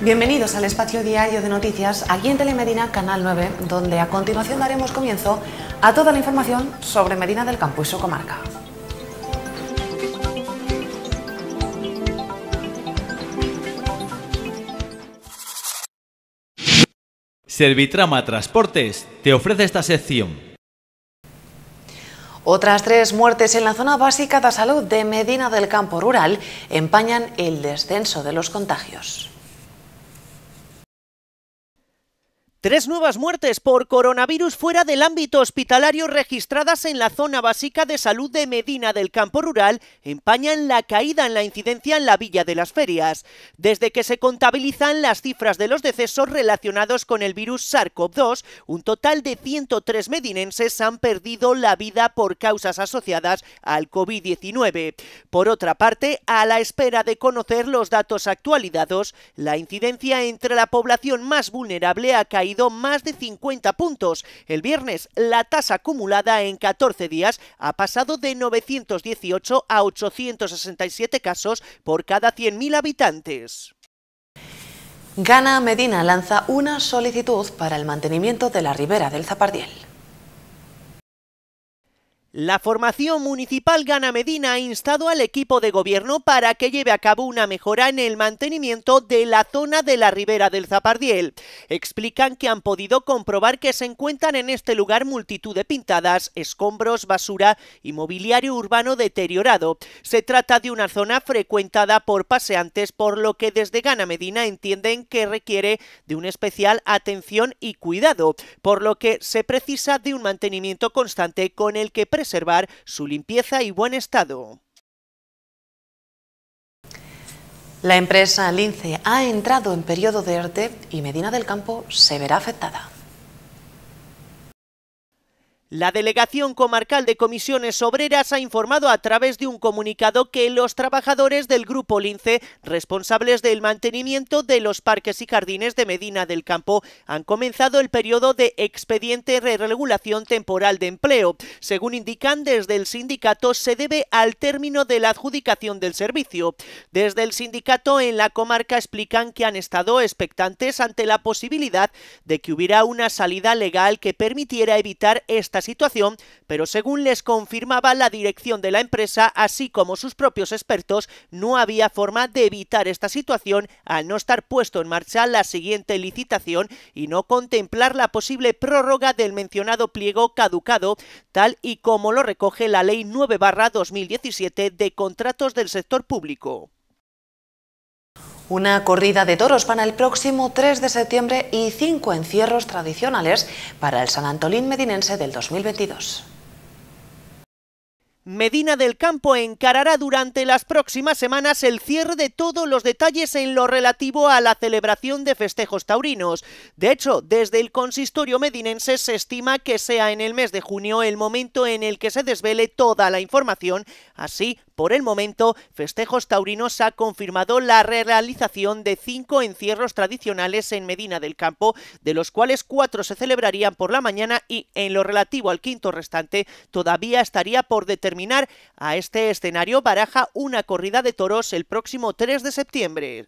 Bienvenidos al espacio diario de noticias aquí en Telemedina Canal 9, donde a continuación daremos comienzo a toda la información sobre Medina del Campo y su comarca. Servitrama Transportes te ofrece esta sección. Otras tres muertes en la zona básica de salud de Medina del Campo Rural empañan el descenso de los contagios. Tres nuevas muertes por coronavirus fuera del ámbito hospitalario registradas en la zona básica de salud de Medina del Campo Rural empañan la caída en la incidencia en la Villa de las Ferias, desde que se contabilizan las cifras de los decesos relacionados con el virus SARS-CoV-2, un total de 103 medinenses han perdido la vida por causas asociadas al COVID-19. Por otra parte, a la espera de conocer los datos actualizados, la incidencia entre la población más vulnerable ha caído más de 50 puntos. El viernes, la tasa acumulada en 14 días ha pasado de 918 a 867 casos por cada 100.000 habitantes. Gana Medina lanza una solicitud para el mantenimiento de la ribera del Zapardiel. La formación municipal Gana Medina ha instado al equipo de gobierno para que lleve a cabo una mejora en el mantenimiento de la zona de la ribera del Zapardiel. Explican que han podido comprobar que se encuentran en este lugar multitud de pintadas, escombros, basura y mobiliario urbano deteriorado. Se trata de una zona frecuentada por paseantes, por lo que desde Gana Medina entienden que requiere de una especial atención y cuidado, por lo que se precisa de un mantenimiento constante con el que su limpieza y buen estado. La empresa Lince ha entrado en periodo de ERTE y Medina del Campo se verá afectada. La Delegación Comarcal de Comisiones Obreras ha informado a través de un comunicado que los trabajadores del Grupo Lince, responsables del mantenimiento de los parques y jardines de Medina del Campo, han comenzado el periodo de expediente de regulación temporal de empleo. Según indican desde el sindicato, se debe al término de la adjudicación del servicio. Desde el sindicato en la comarca explican que han estado expectantes ante la posibilidad de que hubiera una salida legal que permitiera evitar esta situación, pero según les confirmaba la dirección de la empresa, así como sus propios expertos, no había forma de evitar esta situación al no estar puesto en marcha la siguiente licitación y no contemplar la posible prórroga del mencionado pliego caducado, tal y como lo recoge la Ley 9 2017 de Contratos del Sector Público. Una corrida de toros para el próximo 3 de septiembre y cinco encierros tradicionales para el San Antolín Medinense del 2022. Medina del Campo encarará durante las próximas semanas el cierre de todos los detalles en lo relativo a la celebración de festejos taurinos. De hecho, desde el consistorio medinense se estima que sea en el mes de junio el momento en el que se desvele toda la información. Así, por el momento, Festejos Taurinos ha confirmado la realización de cinco encierros tradicionales en Medina del Campo, de los cuales cuatro se celebrarían por la mañana y en lo relativo al quinto restante todavía estaría por determinar a este escenario baraja una corrida de toros el próximo 3 de septiembre.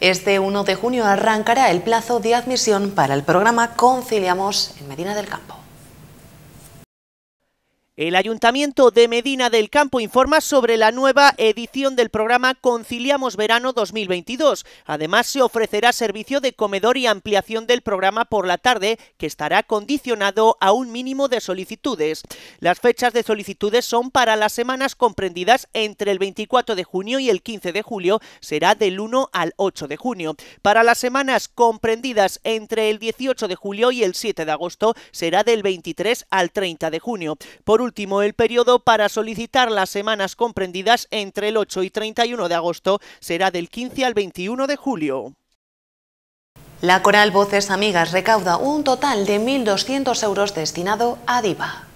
Este 1 de junio arrancará el plazo de admisión para el programa Conciliamos en Medina del Campo. El Ayuntamiento de Medina del Campo informa sobre la nueva edición del programa Conciliamos Verano 2022. Además, se ofrecerá servicio de comedor y ampliación del programa por la tarde, que estará condicionado a un mínimo de solicitudes. Las fechas de solicitudes son para las semanas comprendidas entre el 24 de junio y el 15 de julio, será del 1 al 8 de junio. Para las semanas comprendidas entre el 18 de julio y el 7 de agosto, será del 23 al 30 de junio. Por último el periodo para solicitar las semanas comprendidas entre el 8 y 31 de agosto. Será del 15 al 21 de julio. La Coral Voces Amigas recauda un total de 1.200 euros destinado a DIVA.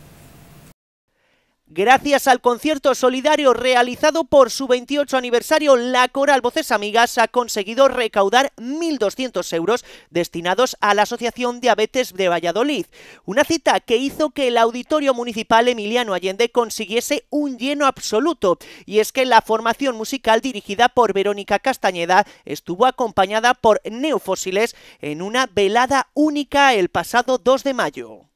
Gracias al concierto solidario realizado por su 28 aniversario, la Coral Voces Amigas ha conseguido recaudar 1.200 euros destinados a la Asociación Diabetes de Valladolid. Una cita que hizo que el Auditorio Municipal Emiliano Allende consiguiese un lleno absoluto. Y es que la formación musical dirigida por Verónica Castañeda estuvo acompañada por Neofósiles en una velada única el pasado 2 de mayo.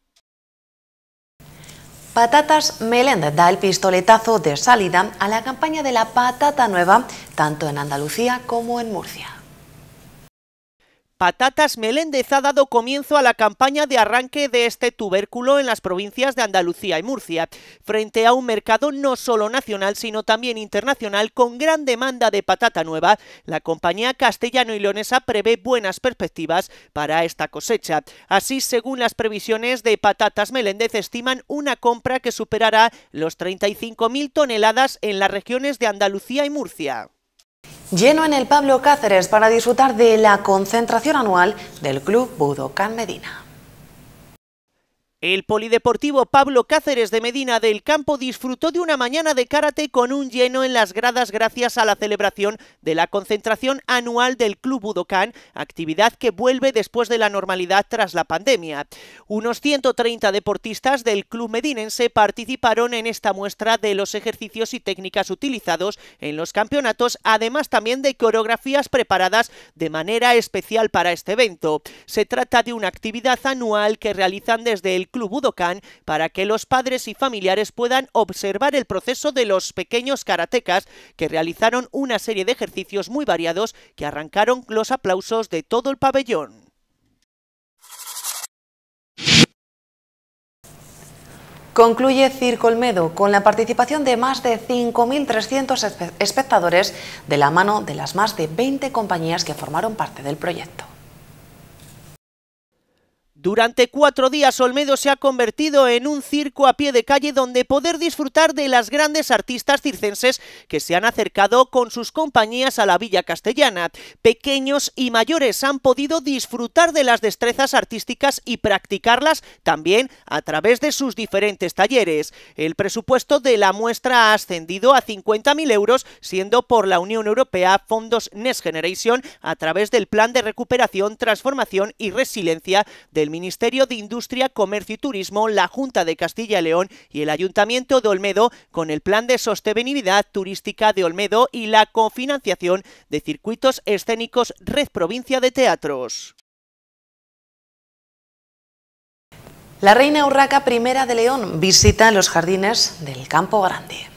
Patatas Meléndez da el pistoletazo de salida a la campaña de la patata nueva, tanto en Andalucía como en Murcia. Patatas Meléndez ha dado comienzo a la campaña de arranque de este tubérculo en las provincias de Andalucía y Murcia, frente a un mercado no solo nacional sino también internacional con gran demanda de patata nueva. La compañía castellano y leonesa prevé buenas perspectivas para esta cosecha. Así, según las previsiones de Patatas Meléndez, estiman una compra que superará los 35.000 toneladas en las regiones de Andalucía y Murcia. Lleno en el Pablo Cáceres para disfrutar de la concentración anual del Club Budokan Medina. El polideportivo Pablo Cáceres de Medina del Campo disfrutó de una mañana de karate con un lleno en las gradas gracias a la celebración de la concentración anual del Club Budokan, actividad que vuelve después de la normalidad tras la pandemia. Unos 130 deportistas del club medinense participaron en esta muestra de los ejercicios y técnicas utilizados en los campeonatos, además también de coreografías preparadas de manera especial para este evento. Se trata de una actividad anual que realizan desde el Club Budokan para que los padres y familiares puedan observar el proceso de los pequeños karatecas que realizaron una serie de ejercicios muy variados que arrancaron los aplausos de todo el pabellón. Concluye Circo Olmedo con la participación de más de 5.300 espectadores de la mano de las más de 20 compañías que formaron parte del proyecto. Durante cuatro días Olmedo se ha convertido en un circo a pie de calle donde poder disfrutar de las grandes artistas circenses que se han acercado con sus compañías a la Villa Castellana. Pequeños y mayores han podido disfrutar de las destrezas artísticas y practicarlas también a través de sus diferentes talleres. El presupuesto de la muestra ha ascendido a 50.000 euros, siendo por la Unión Europea fondos Next Generation a través del Plan de Recuperación, Transformación y Resiliencia del Ministerio de Industria, Comercio y Turismo, la Junta de Castilla y León y el Ayuntamiento de Olmedo con el Plan de Sostenibilidad Turística de Olmedo y la cofinanciación de circuitos escénicos Red Provincia de Teatros. La reina Urraca I de León visita los jardines del Campo Grande.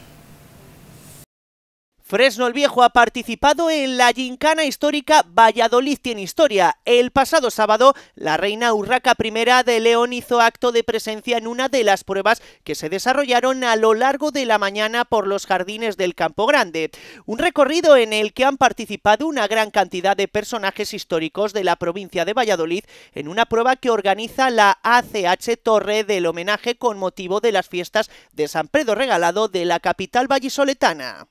Fresno el Viejo ha participado en la gincana histórica Valladolid tiene historia. El pasado sábado, la reina Urraca I de León hizo acto de presencia en una de las pruebas que se desarrollaron a lo largo de la mañana por los jardines del Campo Grande. Un recorrido en el que han participado una gran cantidad de personajes históricos de la provincia de Valladolid en una prueba que organiza la ACH Torre del homenaje con motivo de las fiestas de San Pedro Regalado de la capital vallisoletana.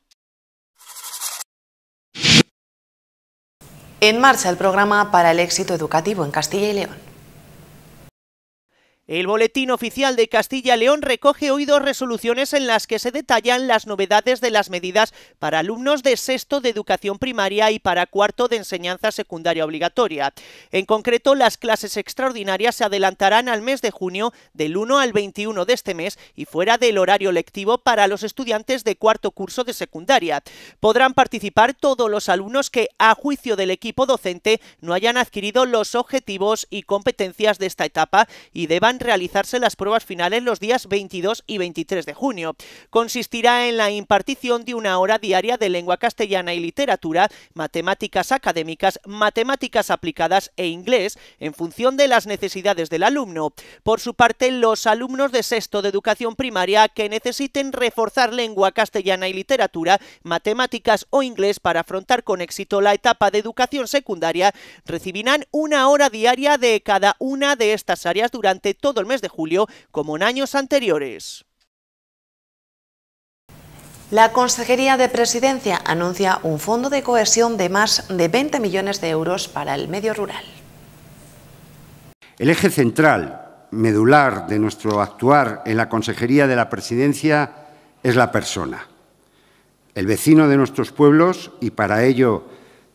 En marcha el programa para el éxito educativo en Castilla y León. El Boletín Oficial de Castilla León recoge hoy dos resoluciones en las que se detallan las novedades de las medidas para alumnos de sexto de educación primaria y para cuarto de enseñanza secundaria obligatoria. En concreto, las clases extraordinarias se adelantarán al mes de junio del 1 al 21 de este mes y fuera del horario lectivo para los estudiantes de cuarto curso de secundaria. Podrán participar todos los alumnos que, a juicio del equipo docente, no hayan adquirido los objetivos y competencias de esta etapa y deban realizarse las pruebas finales los días 22 y 23 de junio. Consistirá en la impartición de una hora diaria de lengua castellana y literatura, matemáticas académicas, matemáticas aplicadas e inglés, en función de las necesidades del alumno. Por su parte, los alumnos de sexto de educación primaria que necesiten reforzar lengua castellana y literatura, matemáticas o inglés para afrontar con éxito la etapa de educación secundaria, recibirán una hora diaria de cada una de estas áreas durante todo todo el mes de julio como en años anteriores. La Consejería de Presidencia anuncia un fondo de cohesión de más de 20 millones de euros para el medio rural. El eje central, medular de nuestro actuar en la Consejería de la Presidencia es la persona, el vecino de nuestros pueblos y para ello,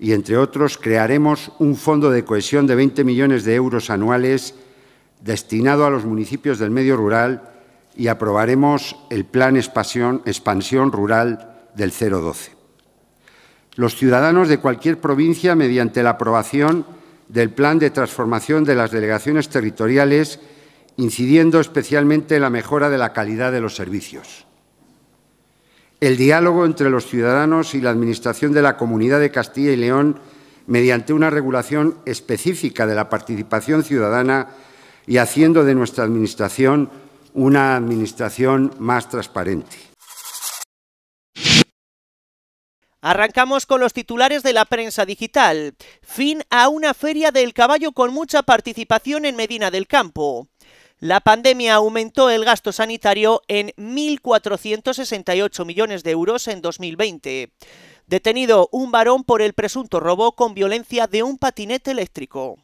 y entre otros, crearemos un fondo de cohesión de 20 millones de euros anuales destinado a los municipios del medio rural y aprobaremos el Plan Expansión, Rural del 012. Los ciudadanos de cualquier provincia, mediante la aprobación del Plan de Transformación de las Delegaciones Territoriales, incidiendo especialmente en la mejora de la calidad de los servicios. El diálogo entre los ciudadanos y la Administración de la Comunidad de Castilla y León mediante una regulación específica de la participación ciudadana y haciendo de nuestra Administración una Administración más transparente. Arrancamos con los titulares de la prensa digital. Fin a una feria del caballo con mucha participación en Medina del Campo. La pandemia aumentó el gasto sanitario en 1.468 millones de euros en 2020. Detenido un varón por el presunto robo con violencia de un patinete eléctrico.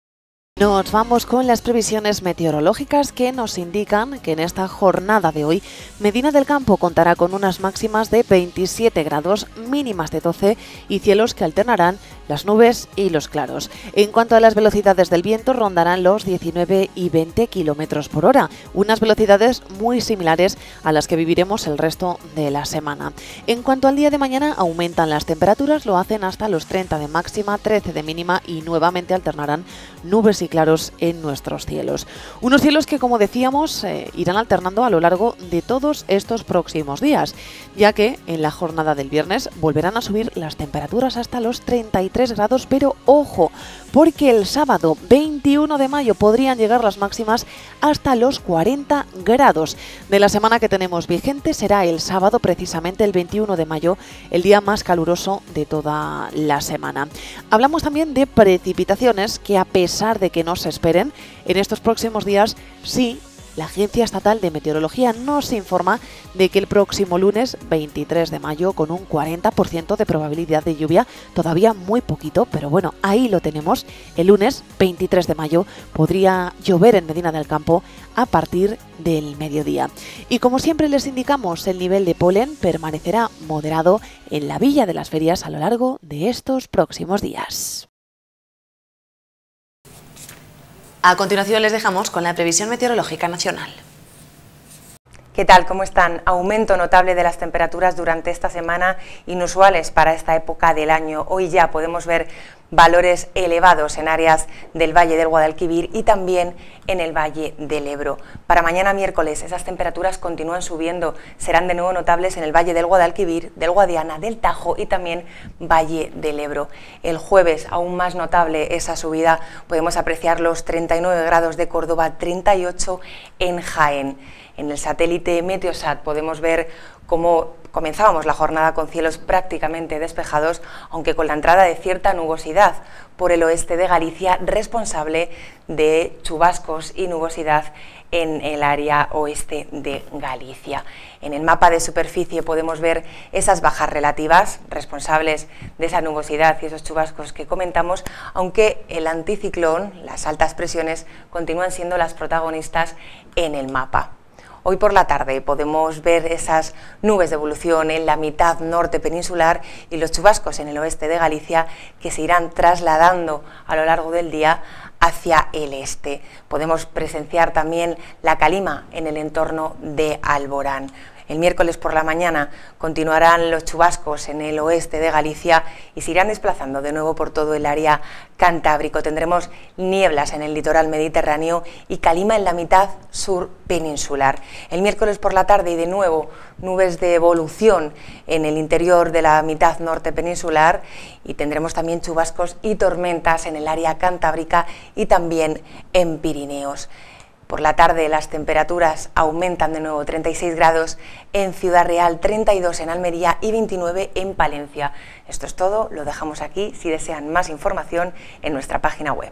Nos vamos con las previsiones meteorológicas que nos indican que en esta jornada de hoy Medina del Campo contará con unas máximas de 27 grados, mínimas de 12 y cielos que alternarán las nubes y los claros. En cuanto a las velocidades del viento, rondarán los 19 y 20 kilómetros por hora, unas velocidades muy similares a las que viviremos el resto de la semana. En cuanto al día de mañana, aumentan las temperaturas, lo hacen hasta los 30 de máxima, 13 de mínima y nuevamente alternarán nubes y claros en nuestros cielos. Unos cielos que, como decíamos, eh, irán alternando a lo largo de todos estos próximos días, ya que en la jornada del viernes volverán a subir las temperaturas hasta los 33 grados, pero ojo, porque el sábado 21 de mayo podrían llegar las máximas hasta los 40 grados. De la semana que tenemos vigente será el sábado precisamente el 21 de mayo, el día más caluroso de toda la semana. Hablamos también de precipitaciones que a pesar de que no nos esperen en estos próximos días sí la Agencia Estatal de Meteorología nos informa de que el próximo lunes 23 de mayo con un 40% de probabilidad de lluvia, todavía muy poquito, pero bueno, ahí lo tenemos. El lunes 23 de mayo podría llover en Medina del Campo a partir del mediodía. Y como siempre les indicamos, el nivel de polen permanecerá moderado en la Villa de las Ferias a lo largo de estos próximos días. A continuación les dejamos con la previsión meteorológica nacional. ¿Qué tal? ¿Cómo están? Aumento notable de las temperaturas durante esta semana, inusuales para esta época del año. Hoy ya podemos ver valores elevados en áreas del Valle del Guadalquivir y también en el Valle del Ebro. Para mañana miércoles esas temperaturas continúan subiendo, serán de nuevo notables en el Valle del Guadalquivir, del Guadiana, del Tajo y también Valle del Ebro. El jueves aún más notable esa subida, podemos apreciar los 39 grados de Córdoba, 38 en Jaén. En el satélite Meteosat podemos ver cómo Comenzábamos la jornada con cielos prácticamente despejados, aunque con la entrada de cierta nubosidad por el oeste de Galicia, responsable de chubascos y nubosidad en el área oeste de Galicia. En el mapa de superficie podemos ver esas bajas relativas responsables de esa nubosidad y esos chubascos que comentamos, aunque el anticiclón, las altas presiones, continúan siendo las protagonistas en el mapa. Hoy por la tarde podemos ver esas nubes de evolución en la mitad norte peninsular y los chubascos en el oeste de Galicia que se irán trasladando a lo largo del día hacia el este. Podemos presenciar también la calima en el entorno de Alborán. El miércoles por la mañana continuarán los chubascos en el oeste de Galicia y se irán desplazando de nuevo por todo el área cantábrico. Tendremos nieblas en el litoral mediterráneo y calima en la mitad sur peninsular. El miércoles por la tarde y de nuevo nubes de evolución en el interior de la mitad norte peninsular y tendremos también chubascos y tormentas en el área cantábrica y también en Pirineos. Por la tarde las temperaturas aumentan de nuevo 36 grados en Ciudad Real, 32 en Almería y 29 en Palencia. Esto es todo, lo dejamos aquí. Si desean más información, en nuestra página web.